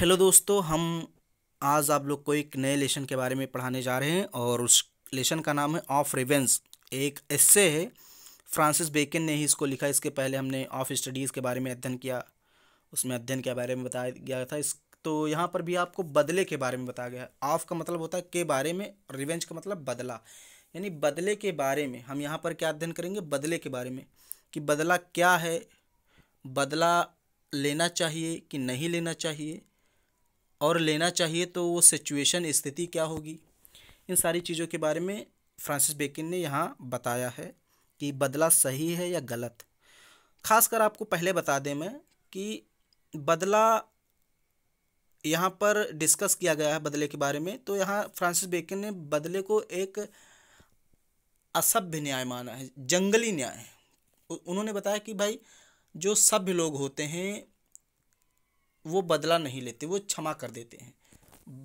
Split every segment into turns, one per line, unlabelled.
hello दोस्तों हम आज आप लोग को एक नए लेशन के बारे में पढ़ाने जा रहे हैं और उस लेशन का नाम है ऑफ रिवेंस एक एस्से है फ्रांसिस बेकन ने ही इसको लिखा इसके पहले हमने ऑफ स्टडीज़ के बारे में अध्ययन किया उसमें अध्ययन के बारे में बताया गया था इस तो यहाँ पर भी आपको बदले के बारे में बताया गया ऑफ का मतलब होता है के बारे में रिवेंज का मतलब बदला यानी बदले के बारे में हम यहाँ पर क्या अध्ययन करेंगे बदले के बारे में कि बदला क्या है बदला लेना चाहिए कि नहीं लेना चाहिए और लेना चाहिए तो वो सिचुएशन स्थिति क्या होगी इन सारी चीज़ों के बारे में फ्रांसिस बेकिन ने यहाँ बताया है कि बदला सही है या गलत खासकर आपको पहले बता दें मैं कि बदला यहाँ पर डिस्कस किया गया है बदले के बारे में तो यहाँ फ्रांसिस बेकिन ने बदले को एक असभ्य न्याय माना है जंगली न्याय उन्होंने बताया कि भाई जो सभ्य लोग होते हैं वो बदला नहीं लेते वो क्षमा कर देते हैं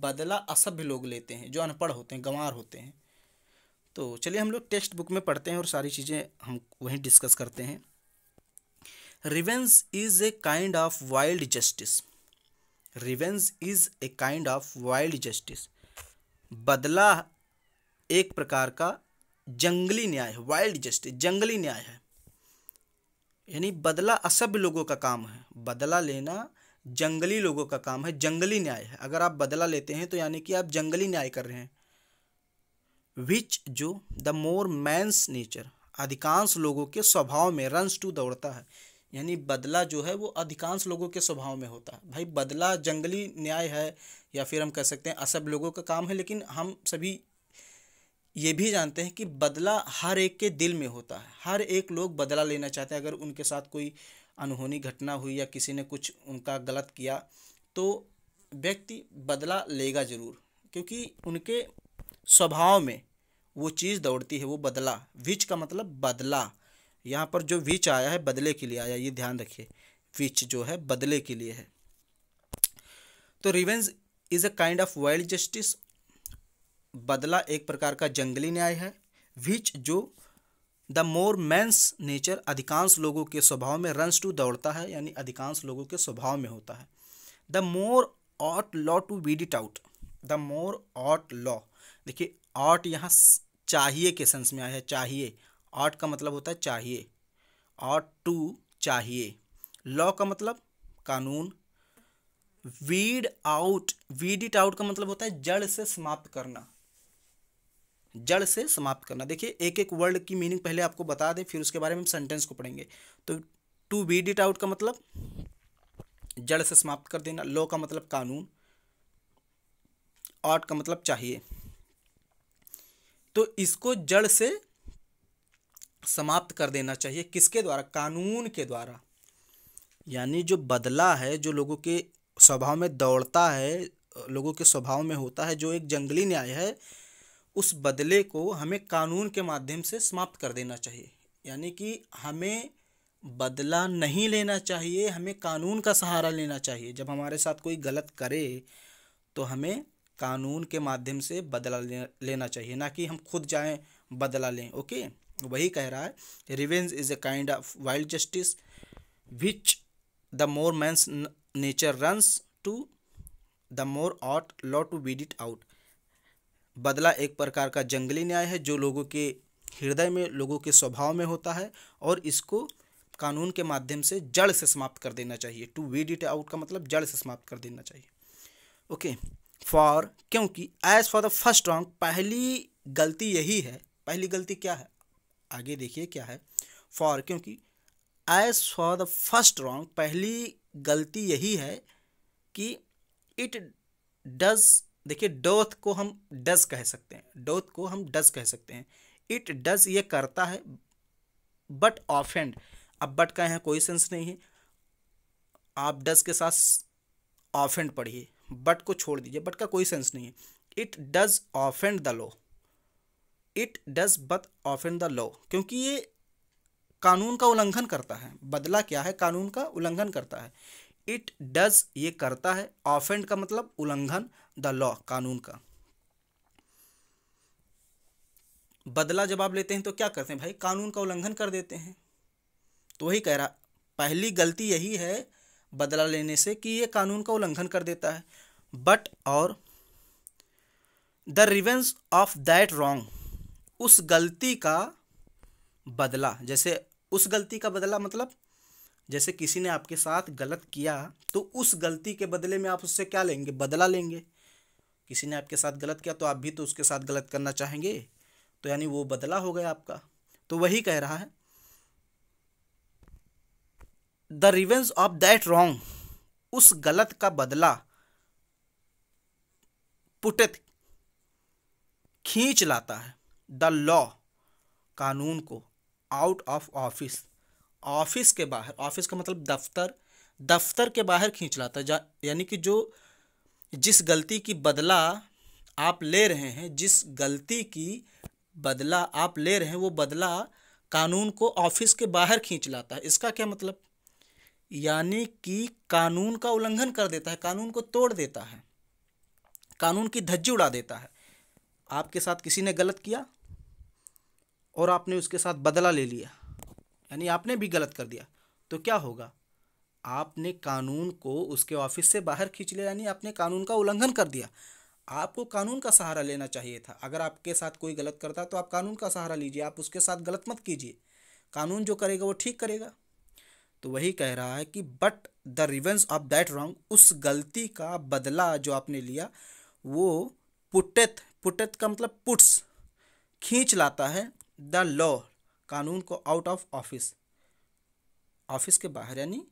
बदला असभ्य लोग लेते हैं जो अनपढ़ होते हैं गंवार होते हैं तो चलिए हम लोग टेक्स्ट बुक में पढ़ते हैं और सारी चीज़ें हम वहीं डिस्कस करते हैं revenge is a kind of wild justice revenge is a kind of wild justice बदला एक प्रकार का जंगली न्याय है वाइल्ड जस्टिस जंगली न्याय है यानी बदला असभ्य लोगों का काम है बदला लेना जंगली लोगों का काम है जंगली न्याय है अगर आप बदला लेते हैं तो यानी कि आप जंगली न्याय कर रहे हैं विच जो द मोर मैंस नेचर अधिकांश लोगों के स्वभाव में रन्स टू दौड़ता है यानी बदला जो है वो अधिकांश लोगों के स्वभाव में होता है भाई बदला जंगली न्याय है या फिर हम कह सकते हैं असब लोगों का काम है लेकिन हम सभी ये भी जानते हैं कि बदला हर एक के दिल में होता है हर एक लोग बदला लेना चाहते हैं अगर उनके साथ कोई अनहोनी घटना हुई या किसी ने कुछ उनका गलत किया तो व्यक्ति बदला लेगा ज़रूर क्योंकि उनके स्वभाव में वो चीज़ दौड़ती है वो बदला विच का मतलब बदला यहाँ पर जो विच आया है बदले के लिए आया ये ध्यान रखिए विच जो है बदले के लिए है तो revenge is a kind of wild justice बदला एक प्रकार का जंगली न्याय है विच जो द मोर मैंस नेचर अधिकांश लोगों के स्वभाव में रन्स टू दौड़ता है यानी अधिकांश लोगों के स्वभाव में होता है the more ought law to weed it out the more ought law देखिए ऑट यहाँ चाहिए के सेंस में आया है चाहिए ऑट का मतलब होता है चाहिए ऑट टू चाहिए लॉ का मतलब कानून weed out weed it out का मतलब होता है जड़ से समाप्त करना जड़ से समाप्त करना देखिए एक एक वर्ड की मीनिंग पहले आपको बता दें फिर उसके बारे में हम सेंटेंस को पढ़ेंगे तो टू बी डिट आउट का मतलब जड़ से समाप्त कर देना लॉ का मतलब कानून आउट का मतलब चाहिए तो इसको जड़ से समाप्त कर देना चाहिए किसके द्वारा कानून के द्वारा यानी जो बदला है जो लोगों के स्वभाव में दौड़ता है लोगों के स्वभाव में होता है जो एक जंगली न्याय है उस बदले को हमें कानून के माध्यम से समाप्त कर देना चाहिए यानी कि हमें बदला नहीं लेना चाहिए हमें कानून का सहारा लेना चाहिए जब हमारे साथ कोई गलत करे तो हमें कानून के माध्यम से बदला लेना चाहिए ना कि हम खुद जाएं बदला लें ओके वही कह रहा है revenge is a kind of wild justice which the more man's nature runs to the more ought law to weed it out बदला एक प्रकार का जंगली न्याय है जो लोगों के हृदय में लोगों के स्वभाव में होता है और इसको कानून के माध्यम से जड़ से समाप्त कर देना चाहिए टू वीड इट आउट का मतलब जड़ से समाप्त कर देना चाहिए ओके फॉर क्योंकि as for the first wrong पहली गलती यही है पहली गलती क्या है आगे देखिए क्या है फॉर क्योंकि as for the first wrong पहली गलती यही है कि इट डज देखिए डोथ को हम डज कह सकते हैं डोथ को हम डज कह सकते हैं इट डज ये करता है बट ऑफेंड अब बट का यहाँ कोई सेंस नहीं है आप डज के साथ ऑफेंड पढ़िए बट को छोड़ दीजिए बट का कोई सेंस नहीं है it does offend the law it does but offend the law क्योंकि ये कानून का उल्लंघन करता है बदला क्या है कानून का उल्लंघन करता है इट डज ये करता है ऑफेंड का मतलब उल्लंघन द लॉ कानून का बदला जब आप लेते हैं तो क्या करते हैं भाई कानून का उल्लंघन कर देते हैं तो वही कह रहा पहली गलती यही है बदला लेने से कि ये कानून का उल्लंघन कर देता है बट और the revenge of that wrong उस गलती का बदला जैसे उस गलती का बदला मतलब जैसे किसी ने आपके साथ गलत किया तो उस गलती के बदले में आप उससे क्या लेंगे बदला लेंगे किसी ने आपके साथ गलत किया तो आप भी तो उसके साथ गलत करना चाहेंगे तो यानी वो बदला हो गया आपका तो वही कह रहा है the revenge of that wrong उस गलत का बदला पुटत खींच लाता है द लॉ कानून को आउट ऑफ ऑफिस ऑफिस के बाहर ऑफिस का मतलब दफ्तर दफ्तर के बाहर खींच लाता है यानी कि जो जिस गलती की बदला आप ले रहे हैं जिस गलती की बदला आप ले रहे हैं वो बदला कानून को ऑफिस के बाहर खींच लाता है इसका क्या मतलब यानी कि कानून का उल्लंघन कर देता है कानून को तोड़ देता है कानून की धज्जी उड़ा देता है आपके साथ किसी ने गलत किया और आपने उसके साथ बदला ले लिया यानी आपने भी गलत कर दिया तो क्या होगा आपने कानून को उसके ऑफिस से बाहर खींच लिया यानी आपने कानून का उल्लंघन कर दिया आपको कानून का सहारा लेना चाहिए था अगर आपके साथ कोई गलत करता तो आप कानून का सहारा लीजिए आप उसके साथ गलत मत कीजिए कानून जो करेगा वो ठीक करेगा तो वही कह रहा है कि but the revenge of that wrong उस गलती का बदला जो आपने लिया वो पुटेथ पुटेथ का मतलब पुट्स खींच लाता है द लॉ कानून को आउट ऑफ ऑफिस ऑफिस के बाहर यानी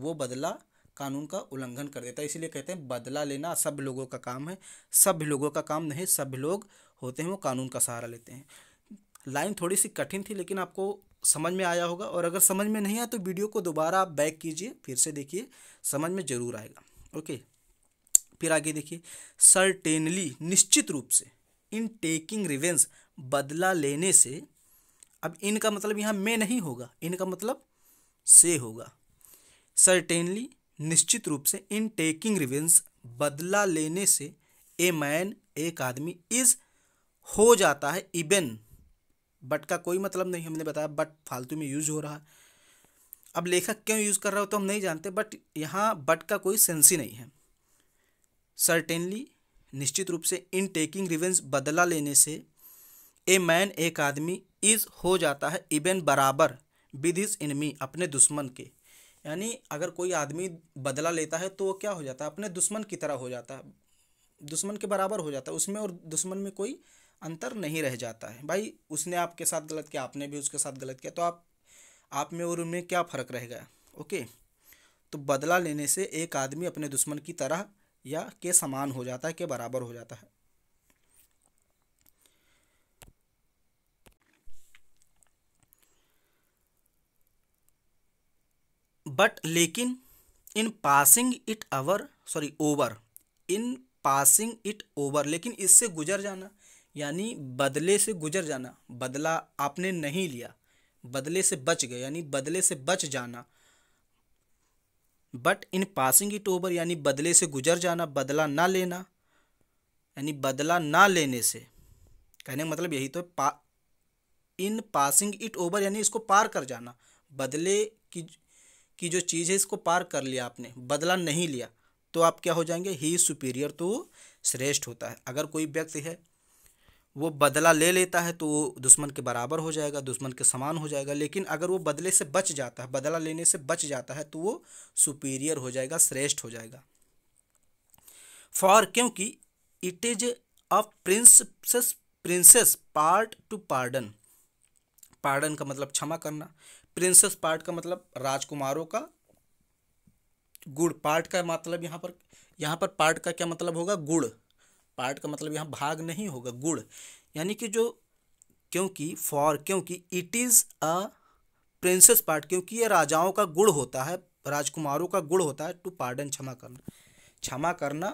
वो बदला कानून का उल्लंघन कर देता है इसीलिए कहते हैं बदला लेना सब लोगों का काम है सब लोगों का काम नहीं सब लोग होते हैं वो कानून का सहारा लेते हैं लाइन थोड़ी सी कठिन थी लेकिन आपको समझ में आया होगा और अगर समझ में नहीं आया तो वीडियो को दोबारा आप बैक कीजिए फिर से देखिए समझ में ज़रूर आएगा ओके फिर आगे देखिए सर्टेनली निश्चित रूप से इन टेकिंग रिवेंस बदला लेने से अब इनका मतलब यहाँ में नहीं होगा इनका मतलब से होगा सर्टेनली निश्चित रूप से इन टेकिंग रिवेंस बदला लेने से ए मैन एक आदमी इज हो जाता है इबेन बट का कोई मतलब नहीं हमने बताया बट फालतू में यूज हो रहा है अब लेखक क्यों यूज़ कर रहा हो तो हम नहीं जानते बट यहाँ बट का कोई सेंस ही नहीं है सर्टेनली निश्चित रूप से इन टेकिंग रिवेंस बदला लेने से ए मैन एक आदमी इज हो जाता है इबेन बराबर विद हिज इनमी अपने दुश्मन के यानी अगर कोई आदमी बदला लेता है तो वो क्या हो जाता है अपने दुश्मन की तरह हो जाता है दुश्मन के बराबर हो जाता है उसमें और दुश्मन में कोई अंतर नहीं रह जाता है भाई उसने आपके साथ गलत किया आपने भी उसके साथ गलत किया तो आप आप में और उनमें क्या फ़र्क रह गया ओके तो बदला लेने से एक आदमी अपने दुश्मन की तरह या के समान हो जाता है के बराबर हो जाता है बट लेकिन in passing it our sorry over in passing it over लेकिन इससे गुजर जाना यानी बदले से गुजर जाना बदला आपने नहीं लिया बदले से बच गए यानी बदले से बच जाना but in passing it over यानी बदले से गुजर जाना बदला ना लेना यानी बदला ना लेने से कहने का मतलब यही तो पा इन पासिंग इट ओवर यानी इसको पार कर जाना बदले की कि जो चीज़ है इसको पार कर लिया आपने बदला नहीं लिया तो आप क्या हो जाएंगे ही सुपीरियर तो श्रेष्ठ होता है अगर कोई व्यक्ति है वो बदला ले लेता है तो वो दुश्मन के बराबर हो जाएगा दुश्मन के समान हो जाएगा लेकिन अगर वो बदले से बच जाता है बदला लेने से बच जाता है तो वो सुपीरियर हो जाएगा श्रेष्ठ हो जाएगा फॉर क्योंकि it is a prince prince's part to pardon pardon का मतलब क्षमा करना प्रिंसेस पार्ट का मतलब राजकुमारों का गुड़ पार्ट का मतलब यहाँ पर यहाँ पर पार्ट का क्या मतलब होगा गुड़ पार्ट का मतलब यहाँ भाग नहीं होगा गुड़ यानी कि जो क्योंकि फॉर क्योंकि it is a prince's part क्योंकि ये राजाओं का गुड़ होता है राजकुमारों का गुड़ होता है टू पार्डन क्षमा करना क्षमा करना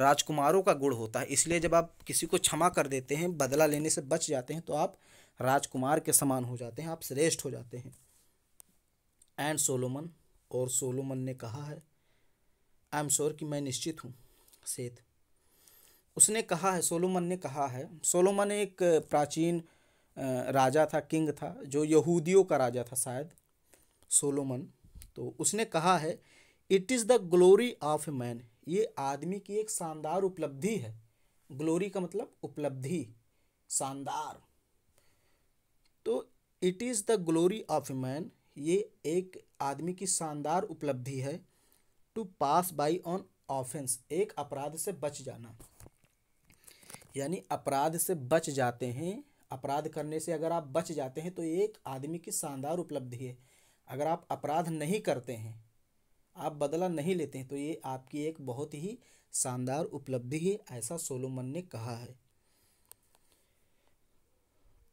राजकुमारों का गुड़ होता है इसलिए जब आप किसी को क्षमा कर देते हैं बदला लेने से बच जाते हैं तो आप राजकुमार के समान हो जाते हैं आप श्रेष्ठ हो जाते हैं एंड सोलोमन और सोलोमन ने कहा है आई एम श्योर कि मैं निश्चित हूँ सेठ उसने कहा है सोलोमन ने कहा है सोलोमन एक प्राचीन राजा था किंग था जो यहूदियों का राजा था शायद सोलोमन तो उसने कहा है it is the glory of a man ये आदमी की एक शानदार उपलब्धि है ग्लोरी का मतलब उपलब्धि शानदार तो it is the glory of a man ये एक आदमी की शानदार उपलब्धि है to pass by on offence एक अपराध से बच जाना यानी अपराध से बच जाते हैं अपराध करने से अगर आप बच जाते हैं तो एक आदमी की शानदार उपलब्धि है अगर आप अपराध नहीं करते हैं आप बदला नहीं लेते हैं तो ये आपकी एक बहुत ही शानदार उपलब्धि है ऐसा सोलोमन ने कहा है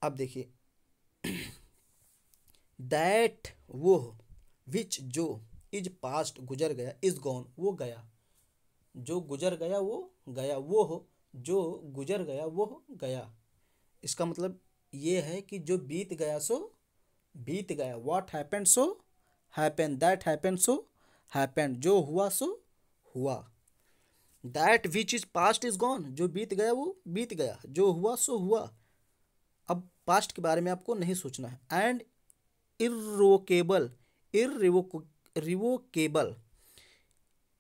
अब देखिए दैट वो विच जो इज पास्ट गुजर गया इज गॉन वो गया जो गुजर गया वो गया वो हो जो गुजर गया वो गया इसका मतलब ये है कि जो बीत गया सो बीत गया what happen so happen that happen so happen जो हुआ सो हुआ that which is past is gone जो बीत गया वो बीत गया जो हुआ सो हुआ अब पास्ट के बारे में आपको नहीं सोचना है एंड इर्रोकेबल इर्रिवोक रिवोकेबल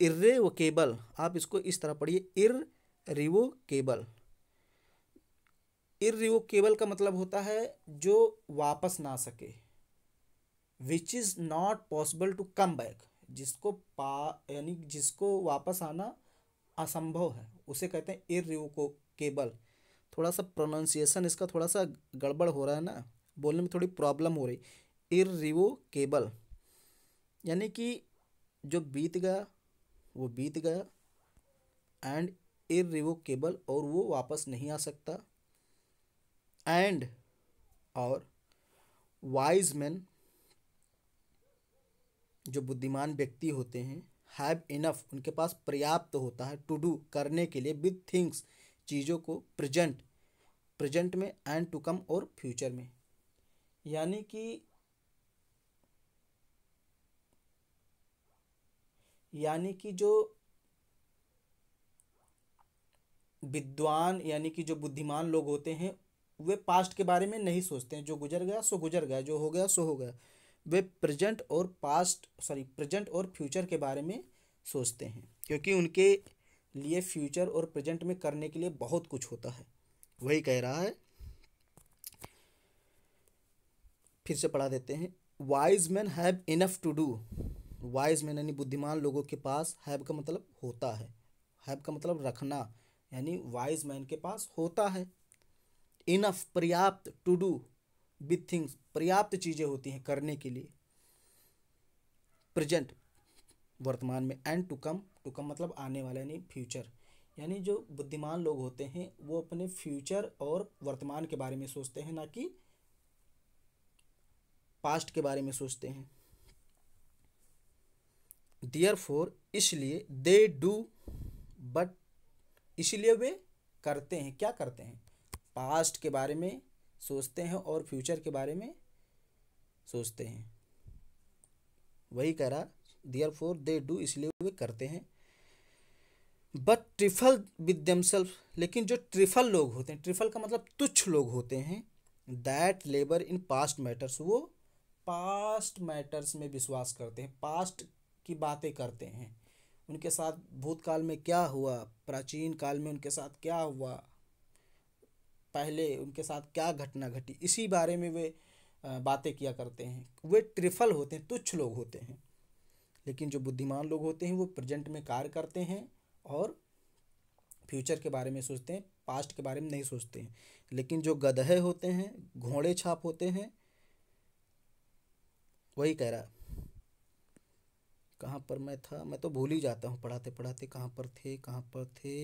इर्रेवोकेबल आप इसको इस तरह पढ़िए इर रिवोकेबल का मतलब होता है जो वापस ना सके which is not possible to come back जिसको पा यानी जिसको वापस आना असंभव है उसे कहते हैं इरिवोकेबल थोड़ा सा प्रोनाउंसिएशन इसका थोड़ा सा गड़बड़ हो रहा है ना बोलने में थोड़ी प्रॉब्लम हो रही इरिवोकेबल यानी कि जो बीत गया वो बीत गया एंड इरिवोकेबल और वो वापस नहीं आ सकता एंड और वाइज मैन जो बुद्धिमान व्यक्ति होते हैं हैव इनफ उनके पास पर्याप्त तो होता है टू डू करने के लिए विद थिंग्स चीज़ों को प्रेजेंट प्रेजेंट में एंड टू कम और फ्यूचर में यानी कि यानी कि जो विद्वान यानी कि जो बुद्धिमान लोग होते हैं वे पास्ट के बारे में नहीं सोचते हैं जो गुजर गया सो गुजर गया जो हो गया सो हो गया वे प्रेजेंट और पास्ट सॉरी प्रेजेंट और फ्यूचर के बारे में सोचते हैं क्योंकि उनके लिए फ्यूचर और प्रेजेंट में करने के लिए बहुत कुछ होता है वही कह रहा है फिर से पढ़ा देते हैं wise men have enough to do wise men यानी बुद्धिमान लोगों के पास हैब का मतलब होता है हैब का मतलब रखना यानी वाइज मैन के पास होता है इनफ पर्याप्त टू डू विद थिंग्स पर्याप्त चीज़ें होती हैं करने के लिए प्रेजेंट वर्तमान में and to come to come मतलब आने वाला यानी फ्यूचर यानी जो बुद्धिमान लोग होते हैं वो अपने फ्यूचर और वर्तमान के बारे में सोचते हैं ना कि पास्ट के बारे में सोचते हैं डियर फोर इसलिए दे डू बट इसलिए वे करते हैं क्या करते हैं पास्ट के बारे में सोचते हैं और फ्यूचर के बारे में सोचते हैं वही कह रहा दियर फोर दे डू इसलिए वे करते हैं बट ट्रिफल विद दमसेल्फ लेकिन जो ट्रिफल लोग होते हैं ट्रिफल का मतलब तुच्छ लोग होते हैं that labour in past matters वो पास्ट मैटर्स में विश्वास करते हैं पास्ट की बातें करते हैं उनके साथ भूतकाल में क्या हुआ प्राचीन काल में उनके साथ क्या हुआ पहले उनके साथ क्या घटना घटी इसी बारे में वे बातें किया करते हैं वे ट्रिफल होते हैं तुच्छ लोग होते हैं लेकिन जो बुद्धिमान लोग होते हैं वो प्रेजेंट में कार्य करते हैं और फ्यूचर के बारे में सोचते हैं पास्ट के बारे में नहीं सोचते हैं लेकिन जो गधे होते हैं घोड़े छाप होते हैं वही कह रहा कहाँ पर मैं था मैं तो भूल ही जाता हूँ पढ़ाते पढ़ाते कहाँ पर थे कहाँ पर थे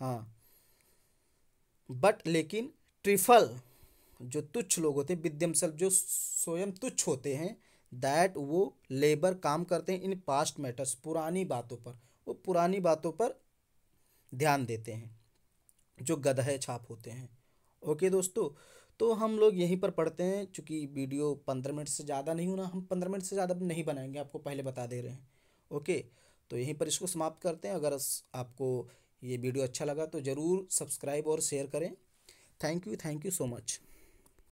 हाँ बट लेकिन ट्रिफल जो तुच्छ लोग होते हैं विद्यम सेल्फ जो स्वयं तुच्छ होते हैं दैट वो लेबर काम करते हैं इन पास्ट मैटर्स पुरानी बातों पर वो पुरानी बातों पर ध्यान देते हैं जो गधे छाप होते हैं ओके दोस्तों तो हम लोग यहीं पर पढ़ते हैं चूँकि वीडियो पंद्रह मिनट से ज़्यादा नहीं होना हम पंद्रह मिनट से ज़्यादा नहीं बनाएंगे आपको पहले बता दे रहे हैं ओके तो यहीं पर इसको समाप्त करते हैं अगर आपको ये वीडियो अच्छा लगा तो ज़रूर सब्सक्राइब और शेयर करें thank you thank you so much